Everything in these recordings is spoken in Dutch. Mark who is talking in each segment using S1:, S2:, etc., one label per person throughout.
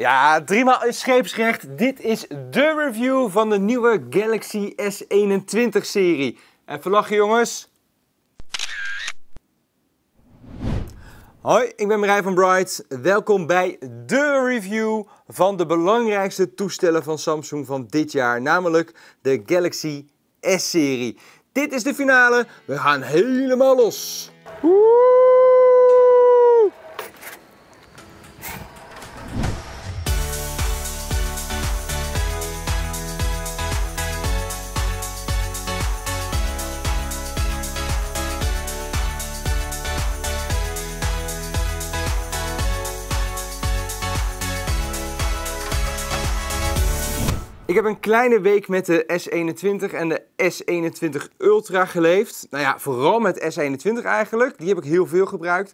S1: Ja, driemaal is scheepsrecht. Dit is de review van de nieuwe Galaxy S21 serie. Even lachen jongens. Hoi, ik ben Marijn van Bright. Welkom bij de review van de belangrijkste toestellen van Samsung van dit jaar. Namelijk de Galaxy S-serie. Dit is de finale. We gaan helemaal los. Ik heb een kleine week met de S21 en de S21 Ultra geleefd. Nou ja, vooral met S21 eigenlijk. Die heb ik heel veel gebruikt.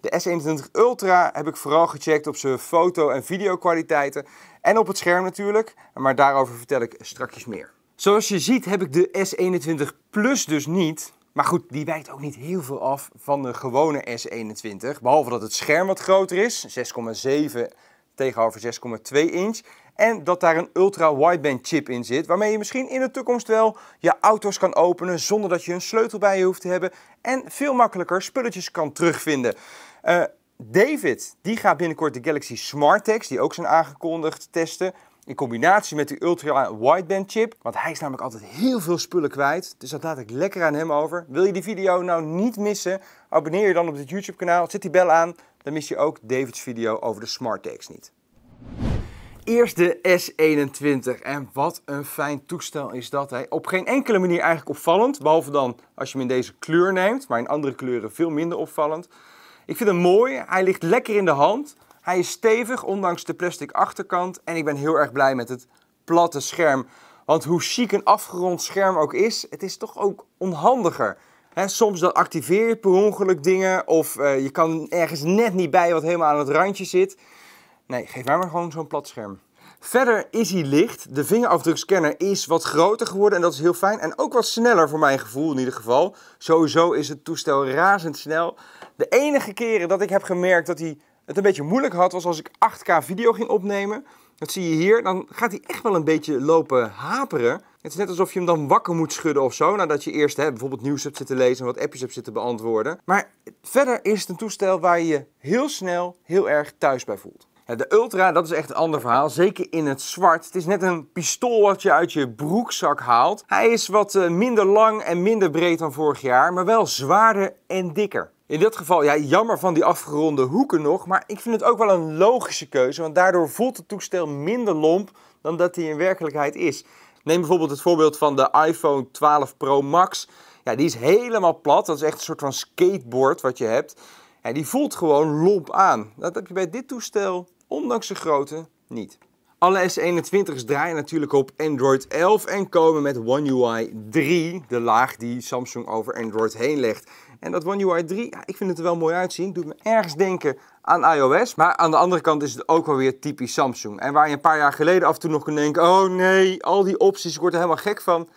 S1: De S21 Ultra heb ik vooral gecheckt op zijn foto- en videokwaliteiten. En op het scherm natuurlijk. Maar daarover vertel ik straks meer. Zoals je ziet heb ik de S21 Plus dus niet. Maar goed, die wijkt ook niet heel veel af van de gewone S21. Behalve dat het scherm wat groter is, 6,7 tegenover 6,2 inch en dat daar een ultra-wideband chip in zit, waarmee je misschien in de toekomst wel je auto's kan openen zonder dat je een sleutel bij je hoeft te hebben en veel makkelijker spulletjes kan terugvinden. Eh, David, die gaat binnenkort de Galaxy SmartTags, die ook zijn aangekondigd, testen. In combinatie met die ultra-wideband chip. Want hij is namelijk altijd heel veel spullen kwijt. Dus dat laat ik lekker aan hem over. Wil je die video nou niet missen? Abonneer je dan op dit YouTube kanaal. Zet die bel aan. Dan mis je ook David's video over de SmartTags niet. Eerst de S21. En wat een fijn toestel is dat. Hè? Op geen enkele manier eigenlijk opvallend. Behalve dan als je hem in deze kleur neemt. Maar in andere kleuren veel minder opvallend. Ik vind hem mooi. Hij ligt lekker in de hand. Hij is stevig, ondanks de plastic achterkant. En ik ben heel erg blij met het platte scherm. Want hoe chic een afgerond scherm ook is, het is toch ook onhandiger. soms dan activeer je per ongeluk dingen of eh, je kan ergens net niet bij wat helemaal aan het randje zit. Nee, geef mij maar gewoon zo'n plat scherm. Verder is hij licht. De vingerafdrukscanner is wat groter geworden en dat is heel fijn. En ook wat sneller voor mijn gevoel in ieder geval. Sowieso is het toestel razendsnel. De enige keren dat ik heb gemerkt dat hij het een beetje moeilijk had, was als ik 8K video ging opnemen. Dat zie je hier. Dan gaat hij echt wel een beetje lopen haperen. Het is net alsof je hem dan wakker moet schudden of zo. Nadat je eerst hè, bijvoorbeeld nieuws hebt zitten lezen en wat appjes hebt zitten beantwoorden. Maar verder is het een toestel waar je je heel snel heel erg thuis bij voelt. De Ultra, dat is echt een ander verhaal. Zeker in het zwart. Het is net een pistool wat je uit je broekzak haalt. Hij is wat eh, minder lang en minder breed dan vorig jaar, maar wel zwaarder en dikker. In dit geval, ja, jammer van die afgeronde hoeken nog, maar ik vind het ook wel een logische keuze, want daardoor voelt het toestel minder lomp dan dat hij in werkelijkheid is. Neem bijvoorbeeld het voorbeeld van de iPhone 12 Pro Max. Ja, die is helemaal plat, dat is echt een soort van skateboard wat je hebt. En die voelt gewoon lomp aan. Dat heb je bij dit toestel ondanks zijn grootte niet. Alle S21's draaien natuurlijk op Android 11 en komen met One UI 3, de laag die Samsung over Android heen legt. En dat One UI 3, ja, ik vind het er wel mooi uitzien, doet me ergens denken aan iOS. Maar aan de andere kant is het ook wel weer typisch Samsung. En waar je een paar jaar geleden af en toe nog kon denken, oh nee, al die opties, ik word er helemaal gek van.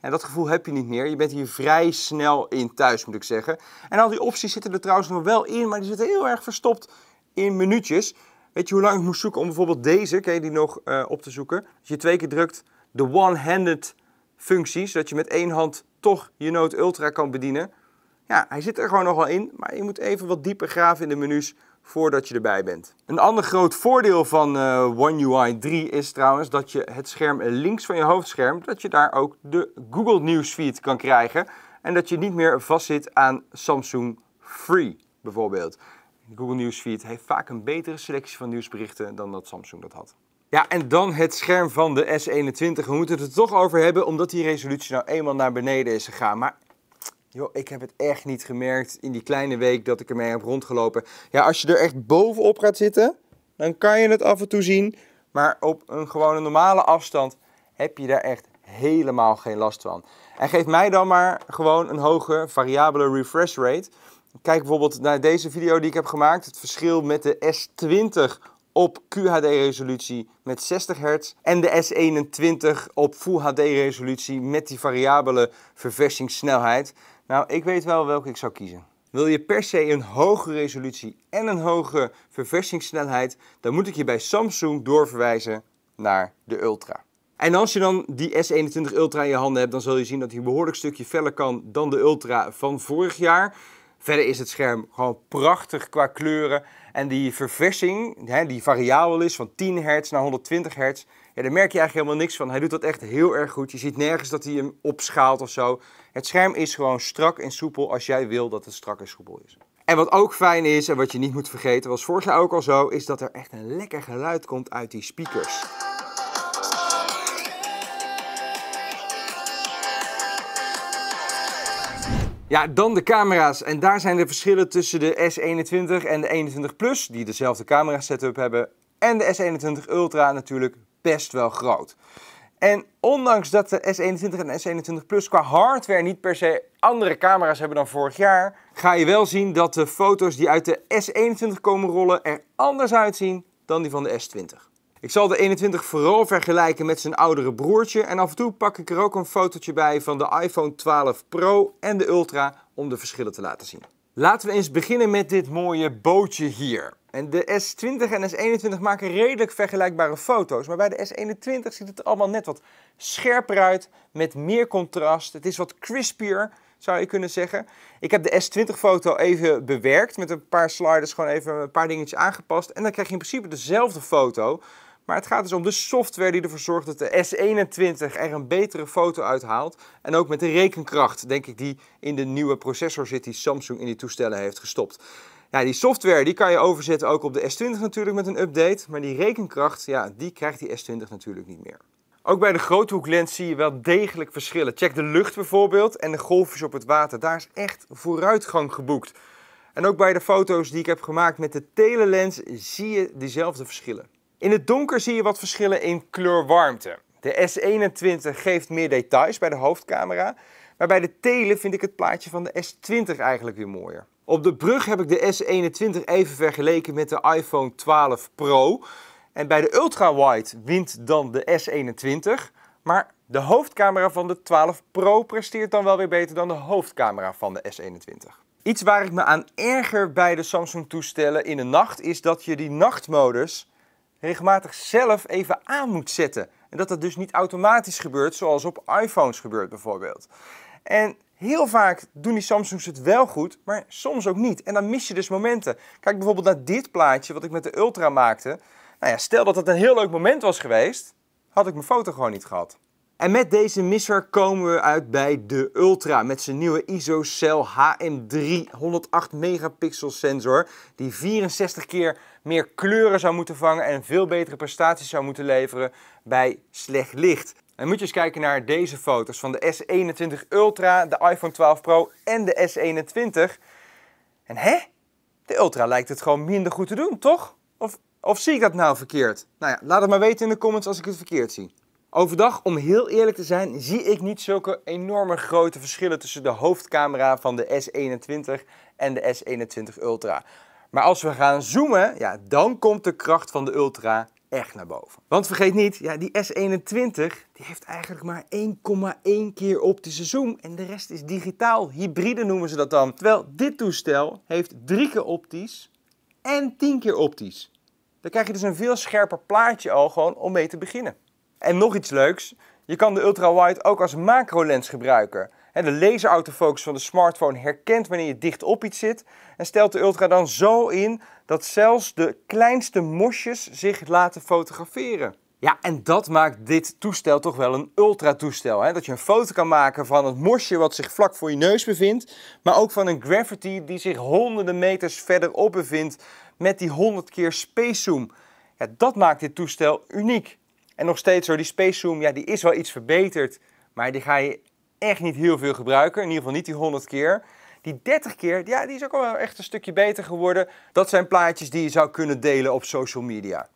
S1: En dat gevoel heb je niet meer. Je bent hier vrij snel in thuis, moet ik zeggen. En al die opties zitten er trouwens nog wel in, maar die zitten heel erg verstopt in minuutjes. Weet je hoe lang ik moest zoeken om bijvoorbeeld deze, ken je die nog, eh, op te zoeken? Als je twee keer drukt, de one-handed functie, zodat je met één hand toch je Note Ultra kan bedienen. Ja, hij zit er gewoon nog wel in, maar je moet even wat dieper graven in de menus voordat je erbij bent. Een ander groot voordeel van uh, One UI 3 is trouwens dat je het scherm links van je hoofdscherm, dat je daar ook de Google Newsfeed kan krijgen en dat je niet meer vastzit aan Samsung Free bijvoorbeeld. Google Google Newsfeed heeft vaak een betere selectie van nieuwsberichten dan dat Samsung dat had. Ja, en dan het scherm van de S21. We moeten het er toch over hebben, omdat die resolutie nou eenmaal naar beneden is gegaan. Maar joh, ik heb het echt niet gemerkt in die kleine week dat ik ermee heb rondgelopen. Ja, als je er echt bovenop gaat zitten, dan kan je het af en toe zien. Maar op een gewone normale afstand heb je daar echt helemaal geen last van. En geef mij dan maar gewoon een hoge variabele refresh rate. Kijk bijvoorbeeld naar deze video die ik heb gemaakt. Het verschil met de S20 op QHD-resolutie met 60 hertz en de S21 op Full HD-resolutie met die variabele verversingssnelheid. Nou, ik weet wel welke ik zou kiezen. Wil je per se een hoge resolutie en een hoge verversingssnelheid, dan moet ik je bij Samsung doorverwijzen naar de Ultra. En als je dan die S21 Ultra in je handen hebt, dan zul je zien dat hij een behoorlijk stukje feller kan dan de Ultra van vorig jaar. Verder is het scherm gewoon prachtig qua kleuren. En die verversing, hè, die variabel is van 10 hertz naar 120 hertz, ja, daar merk je eigenlijk helemaal niks van. Hij doet dat echt heel erg goed. Je ziet nergens dat hij hem opschaalt of zo. Het scherm is gewoon strak en soepel als jij wil dat het strak en soepel is. En wat ook fijn is en wat je niet moet vergeten, was vorig jaar ook al zo, is dat er echt een lekker geluid komt uit die speakers. Ja, dan de camera's. En daar zijn de verschillen tussen de S21 en de 21 Plus, die dezelfde camera setup hebben, en de S21 Ultra natuurlijk best wel groot. En ondanks dat de S21 en de S21 Plus qua hardware niet per se andere camera's hebben dan vorig jaar, ga je wel zien dat de foto's die uit de S21 komen rollen er anders uitzien dan die van de S20. Ik zal de 21 vooral vergelijken met zijn oudere broertje en af en toe pak ik er ook een fotootje bij van de iPhone 12 Pro en de Ultra om de verschillen te laten zien. Laten we eens beginnen met dit mooie bootje hier. En de S20 en S21 maken redelijk vergelijkbare foto's, maar bij de S21 ziet het allemaal net wat scherper uit, met meer contrast. Het is wat crispier, zou je kunnen zeggen. Ik heb de S20-foto even bewerkt, met een paar sliders gewoon even een paar dingetjes aangepast. En dan krijg je in principe dezelfde foto, maar het gaat dus om de software die ervoor zorgt dat de S21 er een betere foto uithaalt. En ook met de rekenkracht, denk ik, die in de nieuwe processor zit die Samsung in die toestellen heeft gestopt. Ja, die software die kan je overzetten ook op de S20 natuurlijk met een update. Maar die rekenkracht, ja, die krijgt die S20 natuurlijk niet meer. Ook bij de groothoeklens zie je wel degelijk verschillen. Check de lucht bijvoorbeeld en de golfjes op het water. Daar is echt vooruitgang geboekt. En ook bij de foto's die ik heb gemaakt met de telelens zie je diezelfde verschillen. In het donker zie je wat verschillen in kleurwarmte. De S21 geeft meer details bij de hoofdcamera, maar bij de tele vind ik het plaatje van de S20 eigenlijk weer mooier. Op de brug heb ik de S21 even vergeleken met de iPhone 12 Pro. En bij de wide wint dan de S21, maar de hoofdcamera van de 12 Pro presteert dan wel weer beter dan de hoofdcamera van de S21. Iets waar ik me aan erger bij de Samsung toestellen in de nacht is dat je die nachtmodus regelmatig zelf even aan moet zetten. En dat dat dus niet automatisch gebeurt, zoals op iPhones gebeurt bijvoorbeeld. En heel vaak doen die Samsungs het wel goed, maar soms ook niet. En dan mis je dus momenten. Kijk bijvoorbeeld naar dit plaatje wat ik met de Ultra maakte. Nou ja, stel dat dat een heel leuk moment was geweest, had ik mijn foto gewoon niet gehad. En met deze misser komen we uit bij de Ultra met zijn nieuwe ISOCELL HM3 108 megapixel sensor die 64 keer meer kleuren zou moeten vangen en veel betere prestaties zou moeten leveren bij slecht licht. En moet je eens kijken naar deze foto's van de S21 Ultra, de iPhone 12 Pro en de S21. En hè? De Ultra lijkt het gewoon minder goed te doen, toch? Of, of zie ik dat nou verkeerd? Nou ja, laat het maar weten in de comments als ik het verkeerd zie. Overdag, om heel eerlijk te zijn, zie ik niet zulke enorme grote verschillen tussen de hoofdcamera van de S21 en de S21 Ultra. Maar als we gaan zoomen, ja, dan komt de kracht van de Ultra echt naar boven. Want vergeet niet, ja, die S21 die heeft eigenlijk maar 1,1 keer optische zoom en de rest is digitaal. Hybride noemen ze dat dan. Terwijl dit toestel heeft 3 keer optisch en 10 keer optisch. Dan krijg je dus een veel scherper plaatje al gewoon om mee te beginnen. En nog iets leuks, je kan de ultrawide ook als lens gebruiken. De laserautofocus van de smartphone herkent wanneer je dicht op iets zit en stelt de ultra dan zo in dat zelfs de kleinste mosjes zich laten fotograferen. Ja, en dat maakt dit toestel toch wel een ultra-toestel. Dat je een foto kan maken van het mosje wat zich vlak voor je neus bevindt, maar ook van een gravity die zich honderden meters verderop bevindt met die 100 keer space zoom. Ja, dat maakt dit toestel uniek. En nog steeds zo die Space Zoom, ja, die is wel iets verbeterd, maar die ga je echt niet heel veel gebruiken. In ieder geval niet die 100 keer. Die 30 keer, ja, die is ook wel echt een stukje beter geworden. Dat zijn plaatjes die je zou kunnen delen op social media.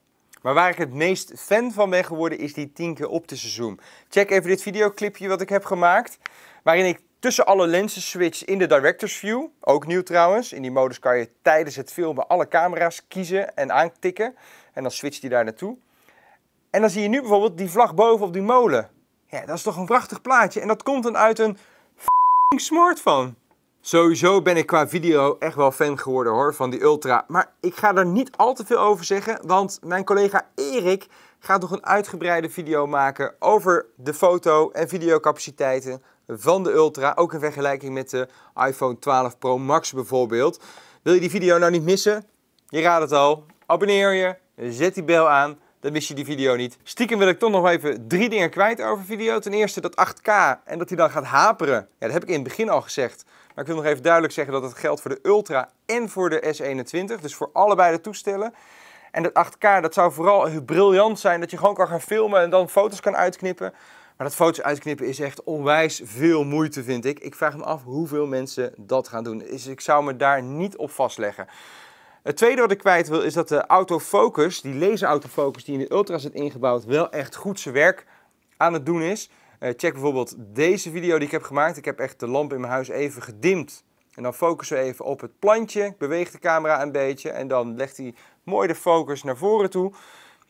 S1: Maar waar ik het meest fan van ben geworden is die 10 keer optische zoom. Check even dit videoclipje wat ik heb gemaakt. Waarin ik tussen alle lenzen switch in de director's view. Ook nieuw trouwens. In die modus kan je tijdens het filmen alle camera's kiezen en aantikken. En dan switcht hij daar naartoe. En dan zie je nu bijvoorbeeld die vlag boven op die molen. Ja, dat is toch een prachtig plaatje. En dat komt dan uit een smartphone. Sowieso ben ik qua video echt wel fan geworden hoor, van die Ultra. Maar ik ga er niet al te veel over zeggen, want mijn collega Erik gaat nog een uitgebreide video maken over de foto- en videocapaciteiten van de Ultra. Ook in vergelijking met de iPhone 12 Pro Max bijvoorbeeld. Wil je die video nou niet missen? Je raadt het al. Abonneer je, zet die bel aan dan mis je die video niet. Stiekem wil ik toch nog even drie dingen kwijt over video. Ten eerste dat 8K en dat hij dan gaat haperen. Ja, dat heb ik in het begin al gezegd. Maar ik wil nog even duidelijk zeggen dat het geldt voor de Ultra en voor de S21. Dus voor allebei de toestellen. En dat 8K, dat zou vooral briljant zijn. Dat je gewoon kan gaan filmen en dan foto's kan uitknippen. Maar dat foto's uitknippen is echt onwijs veel moeite, vind ik. Ik vraag me af hoeveel mensen dat gaan doen. Dus ik zou me daar niet op vastleggen. Het tweede wat ik kwijt wil is dat de autofocus, die laser autofocus die in de Ultra zit ingebouwd, wel echt goed zijn werk aan het doen is. Eh, check bijvoorbeeld deze video die ik heb gemaakt. Ik heb echt de lamp in mijn huis even gedimd. En dan focussen we even op het plantje. Ik beweeg de camera een beetje en dan legt hij mooi de focus naar voren toe.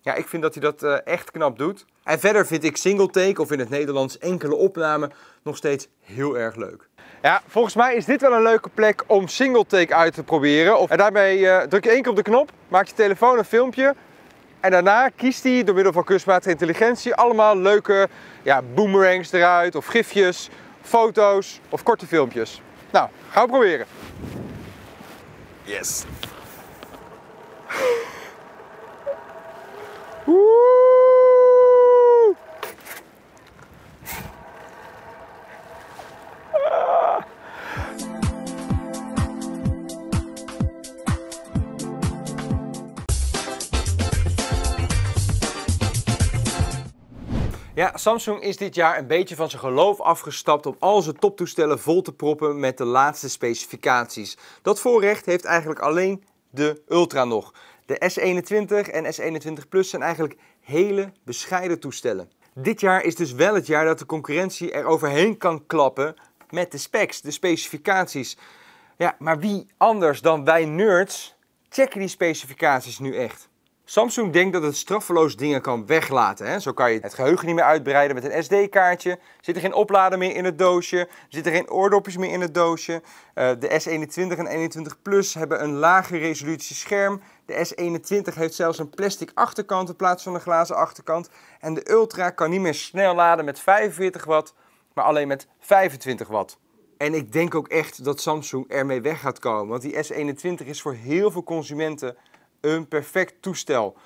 S1: Ja, ik vind dat hij dat eh, echt knap doet. En verder vind ik single take of in het Nederlands enkele opname nog steeds heel erg leuk. Ja, volgens mij is dit wel een leuke plek om single take uit te proberen. Of, en daarmee eh, druk je één keer op de knop, maakt je telefoon een filmpje. En daarna kiest hij door middel van kunstmatige intelligentie allemaal leuke ja, boomerangs eruit, of gifjes, foto's of korte filmpjes. Nou, gaan we proberen. Yes. Ja, Samsung is dit jaar een beetje van zijn geloof afgestapt om al zijn toptoestellen vol te proppen met de laatste specificaties. Dat voorrecht heeft eigenlijk alleen de Ultra nog. De S21 en S21 Plus zijn eigenlijk hele bescheiden toestellen. Dit jaar is dus wel het jaar dat de concurrentie er overheen kan klappen met de specs, de specificaties. Ja, maar wie anders dan wij nerds checken die specificaties nu echt? Samsung denkt dat het straffeloos dingen kan weglaten. Hè? Zo kan je het geheugen niet meer uitbreiden met een SD-kaartje. Zit er geen oplader meer in het doosje. Zit er geen oordopjes meer in het doosje. Eh, de S21 en 21 Plus hebben een lage resolutie scherm. De S21 heeft zelfs een plastic achterkant in plaats van een glazen achterkant. En de Ultra kan niet meer snel laden met 45 watt, maar alleen met 25 watt. En ik denk ook echt dat Samsung ermee weg gaat komen. Want die S21 is voor heel veel consumenten een perfect toestel.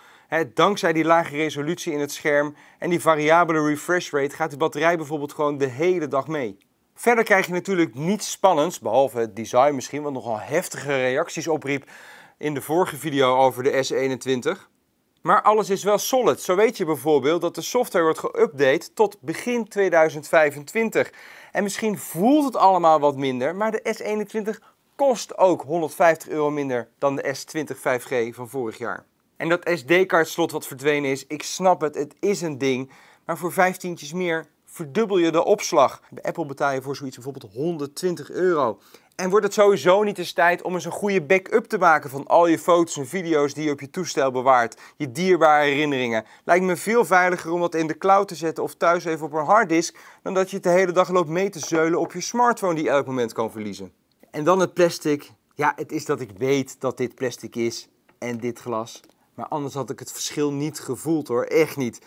S1: dankzij die lage resolutie in het scherm en die variabele refresh rate gaat de batterij bijvoorbeeld gewoon de hele dag mee. Verder krijg je natuurlijk niets spannends, behalve het design misschien, wat nogal heftige reacties opriep in de vorige video over de S21. Maar alles is wel solid. Zo weet je bijvoorbeeld dat de software wordt geüpdate tot begin 2025. En misschien voelt het allemaal wat minder, maar de S21 kost ook 150 euro minder dan de S20 5G van vorig jaar. En dat SD-kaartslot wat verdwenen is, ik snap het, het is een ding. Maar voor 15 meer verdubbel je de opslag. Bij Apple betaal je voor zoiets bijvoorbeeld 120 euro. En wordt het sowieso niet eens tijd om eens een goede backup te maken van al je foto's en video's die je op je toestel bewaart, je dierbare herinneringen? Lijkt me veel veiliger om dat in de cloud te zetten of thuis even op een harddisk, dan dat je het de hele dag loopt mee te zeulen op je smartphone die elk moment kan verliezen. En dan het plastic. Ja, het is dat ik weet dat dit plastic is en dit glas. Maar anders had ik het verschil niet gevoeld hoor, echt niet.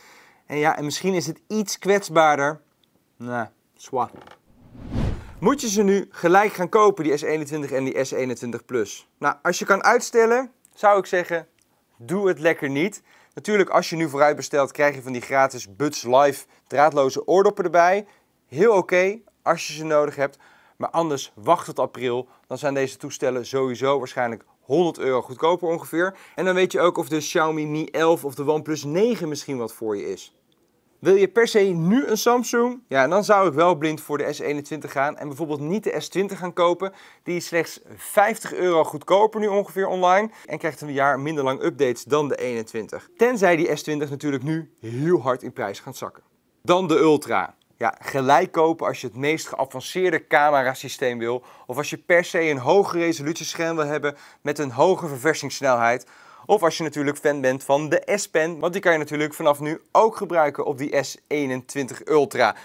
S1: En ja, en misschien is het iets kwetsbaarder. Nou, swa. Moet je ze nu gelijk gaan kopen, die S21 en die S21 Plus? Nou, als je kan uitstellen, zou ik zeggen, doe het lekker niet. Natuurlijk, als je nu vooruit bestelt, krijg je van die gratis Buds Live draadloze oordoppen erbij. Heel oké, als je ze nodig hebt. Maar anders wacht tot april, dan zijn deze toestellen sowieso waarschijnlijk 100 euro goedkoper ongeveer. En dan weet je ook of de Xiaomi Mi 11 of de OnePlus 9 misschien wat voor je is. Wil je per se nu een Samsung? Ja, dan zou ik wel blind voor de S21 gaan en bijvoorbeeld niet de S20 gaan kopen. Die is slechts 50 euro goedkoper nu ongeveer online en krijgt een jaar minder lang updates dan de 21. Tenzij die S20 natuurlijk nu heel hard in prijs gaat zakken. Dan de Ultra ja, gelijk kopen als je het meest geavanceerde systeem wil. Of als je per se een hoge resolutiescherm wil hebben met een hoge verversingssnelheid. Of als je natuurlijk fan bent van de S-Pen, want die kan je natuurlijk vanaf nu ook gebruiken op die S21 Ultra.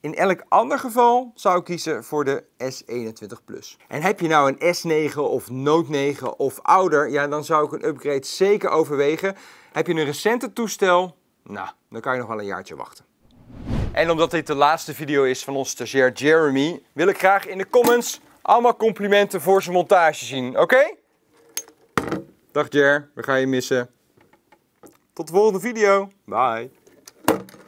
S1: In elk ander geval zou ik kiezen voor de S21 Plus. En heb je nou een S9 of Note 9 of ouder, ja, dan zou ik een upgrade zeker overwegen. Heb je een recente toestel, nou, dan kan je nog wel een jaartje wachten. En omdat dit de laatste video is van onze stagiair Jeremy, wil ik graag in de comments allemaal complimenten voor zijn montage zien, oké? Dag Jer, we gaan je missen. Tot de volgende video. Bye.